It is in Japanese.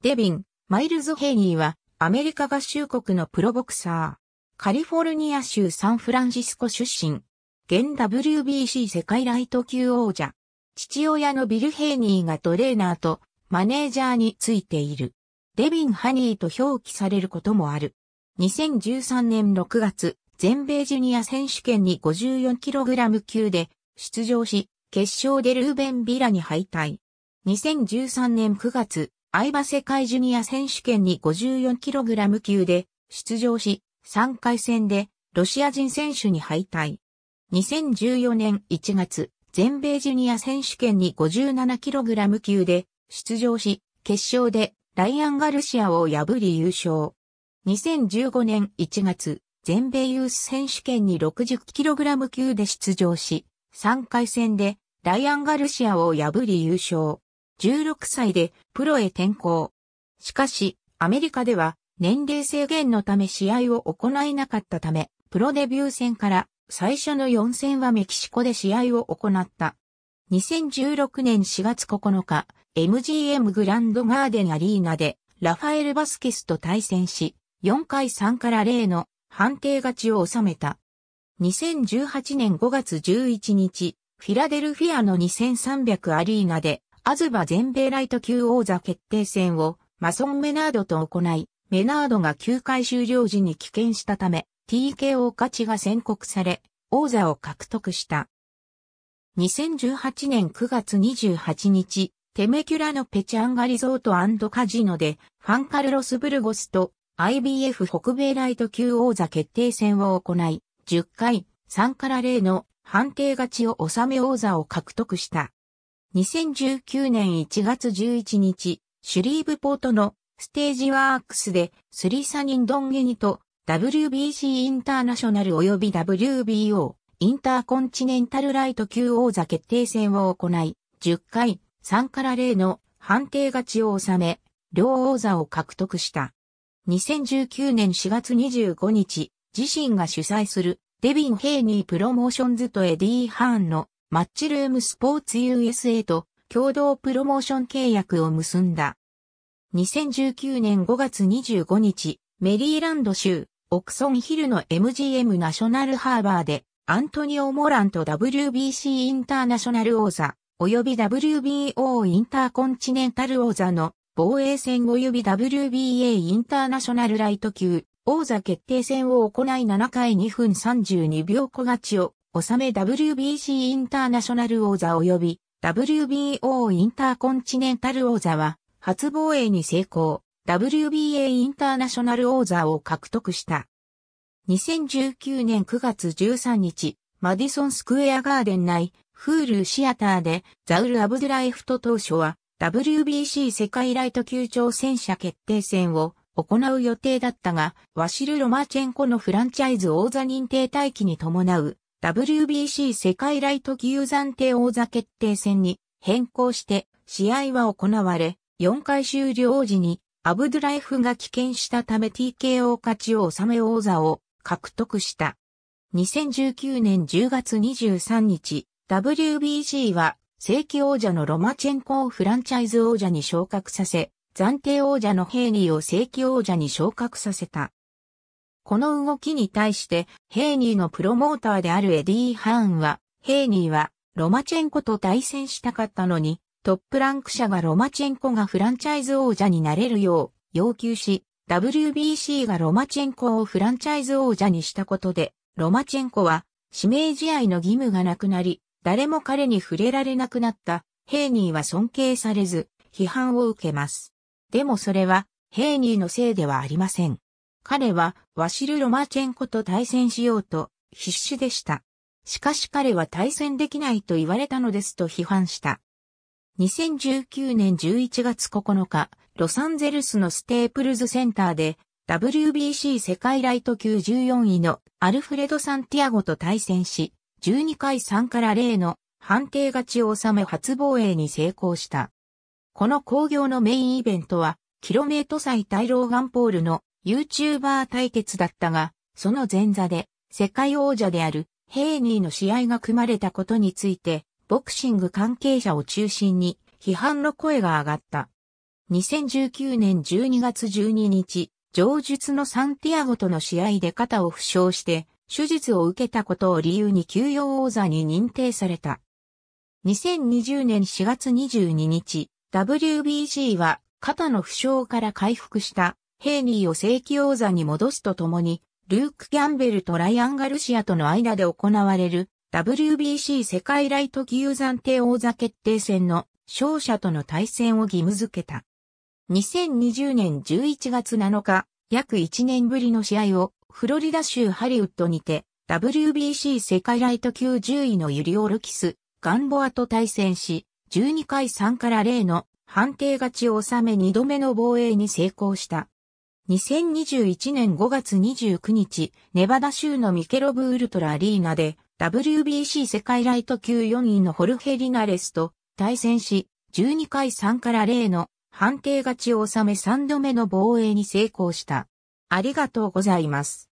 デビン、マイルズ・ヘイニーは、アメリカ合衆国のプロボクサー。カリフォルニア州サンフランシスコ出身。現 WBC 世界ライト級王者。父親のビル・ヘイニーがトレーナーとマネージャーについている。デビン・ハニーと表記されることもある。2013年6月、全米ジュニア選手権に 54kg 級で出場し、決勝でルーベン・ビラに敗退。2013年9月、相葉世界ジュニア選手権に 54kg 級で出場し、3回戦でロシア人選手に敗退。2014年1月、全米ジュニア選手権に 57kg 級で出場し、決勝でライアン・ガルシアを破り優勝。2015年1月、全米ユース選手権に 60kg 級で出場し、3回戦でライアン・ガルシアを破り優勝。16歳でプロへ転向。しかし、アメリカでは年齢制限のため試合を行えなかったため、プロデビュー戦から最初の4戦はメキシコで試合を行った。2016年4月9日、MGM グランドガーデンアリーナでラファエル・バスケスと対戦し、4回3から0の判定勝ちを収めた。2018年5月11日、フィラデルフィアの2300アリーナでアズバ全米ライト級王座決定戦をマソン・メナードと行い、メナードが9回終了時に棄権したため、TKO 勝ちが宣告され、王座を獲得した。2018年9月28日、テメキュラのペチャンガリゾートカジノで、ファンカルロス・ブルゴスと IBF 北米ライト級王座決定戦を行い、10回3から0の判定勝ちを収め王座を獲得した。2019年1月11日、シュリーブポートのステージワークスでスリサニンドンゲニと WBC インターナショナル及び WBO インターコンチネンタルライト級王座決定戦を行い、10回3から0の判定勝ちを収め、両王座を獲得した。2019年4月25日、自身が主催するデビン・ヘイニープロモーションズとエディ・ハーンのマッチルームスポーツ USA と共同プロモーション契約を結んだ。2019年5月25日、メリーランド州、オクソンヒルの MGM ナショナルハーバーで、アントニオ・モランと WBC インターナショナル王座、及び WBO インターコンチネンタル王座の防衛戦及び WBA インターナショナルライト級王座決定戦を行い7回2分32秒小勝ちを納め WBC インターナショナル王座及び WBO インターコンチネンタル王座は初防衛に成功、WBA インターナショナル王座を獲得した。2019年9月13日、マディソンスクエアガーデン内、フールシアターでザウル・アブドゥライフト当初は WBC 世界ライト級挑戦者決定戦を行う予定だったが、ワシル・ロマーチェンコのフランチャイズ王座認定待機に伴う WBC 世界ライト級暫定王座決定戦に変更して試合は行われ、4回終了時にアブドゥライフが棄権したため TKO 勝ちを収め王座を獲得した。2019年10月23日、WBC は正規王者のロマチェンコをフランチャイズ王者に昇格させ、暫定王者のヘイリーを正規王者に昇格させた。この動きに対して、ヘーニーのプロモーターであるエディ・ー・ハーンは、ヘーニーは、ロマチェンコと対戦したかったのに、トップランク社がロマチェンコがフランチャイズ王者になれるよう要求し、WBC がロマチェンコをフランチャイズ王者にしたことで、ロマチェンコは指名試合の義務がなくなり、誰も彼に触れられなくなった、ヘーニーは尊敬されず、批判を受けます。でもそれは、ヘーニーのせいではありません。彼はワシル・ロマチェンコと対戦しようと必死でした。しかし彼は対戦できないと言われたのですと批判した。2019年11月9日、ロサンゼルスのステープルズセンターで WBC 世界ライト級14位のアルフレド・サンティアゴと対戦し、12回3から0の判定勝ちを収め初防衛に成功した。この工業のメインイベントは、キロメート祭対ローガンポールの YouTuber 対決だったが、その前座で世界王者であるヘイニーの試合が組まれたことについて、ボクシング関係者を中心に批判の声が上がった。2019年12月12日、上述のサンティアゴとの試合で肩を負傷して、手術を受けたことを理由に休養王座に認定された。2020年4月22日、WBC は肩の負傷から回復したヘイニーを正規王座に戻すとともに、ルーク・キャンベルとライアン・ガルシアとの間で行われる WBC 世界ライト級暫定王座決定戦の勝者との対戦を義務付けた。2020年11月7日、約1年ぶりの試合をフロリダ州ハリウッドにて WBC 世界ライト級10位のユリオルキス、ガンボアと対戦し、12回3から0の判定勝ちを収め2度目の防衛に成功した。2021年5月29日、ネバダ州のミケロブウルトラアリーナで WBC 世界ライト級4位のホルヘ・リナレスと対戦し、12回3から0の判定勝ちを収め3度目の防衛に成功した。ありがとうございます。